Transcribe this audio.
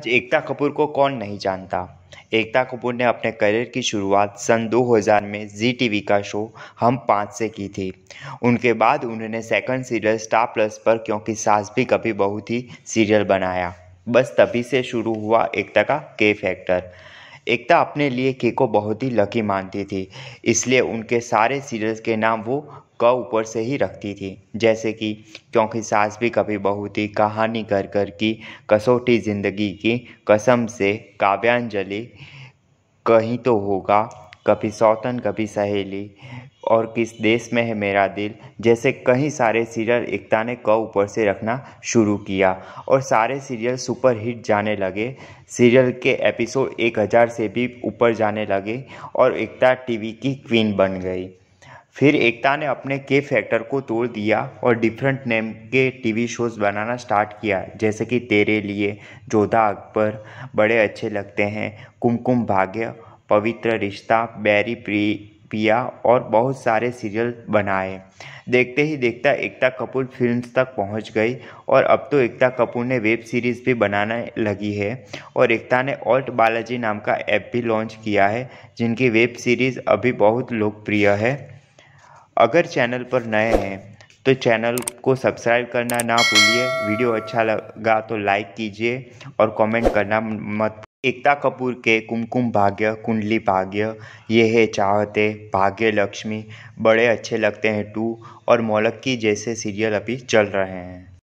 आज एकता कपूर को कौन नहीं जानता एकता कपूर ने अपने करियर की शुरुआत सन 2000 में जी टी का शो हम पाँच से की थी उनके बाद उन्होंने सेकंड सीरियल स्टार प्लस पर क्योंकि सास भी कभी बहुत ही सीरियल बनाया बस तभी से शुरू हुआ एकता का के फैक्टर एकता अपने लिए के को बहुत ही लकी मानती थी इसलिए उनके सारे सीरियल्स के नाम वो क ऊपर से ही रखती थी जैसे कि क्योंकि सास भी कभी बहुत ही कहानी कर कर की कसौटी जिंदगी की कसम से काव्यांजलि कहीं तो होगा कभी सौतन कभी सहेली और किस देश में है मेरा दिल जैसे कई सारे सीरियल एकता ने क ऊपर से रखना शुरू किया और सारे सीरियल हिट जाने लगे सीरियल के एपिसोड एक हज़ार से भी ऊपर जाने लगे और एकता टीवी की क्वीन बन गई फिर एकता ने अपने के फैक्टर को तोड़ दिया और डिफरेंट नेम के टीवी शोज़ बनाना स्टार्ट किया जैसे कि तेरे लिए जोधा अकबर बड़े अच्छे लगते हैं कुमकुम भाग्य पवित्र रिश्ता बैरी प्री पिया और बहुत सारे सीरियल बनाए देखते ही देखता एकता कपूर फिल्म्स तक पहुंच गई और अब तो एकता कपूर ने वेब सीरीज़ भी बनाने लगी है और एकता ने ऑल्ट बालाजी नाम का ऐप भी लॉन्च किया है जिनकी वेब सीरीज़ अभी बहुत लोकप्रिय है अगर चैनल पर नए हैं तो चैनल को सब्सक्राइब करना ना भूलिए वीडियो अच्छा लगा तो लाइक कीजिए और कमेंट करना मत एकता कपूर के कुमकुम भाग्य कुंडली भाग्य ये है चाहते भाग्य लक्ष्मी बड़े अच्छे लगते हैं टू और मौलक्की जैसे सीरियल अभी चल रहे हैं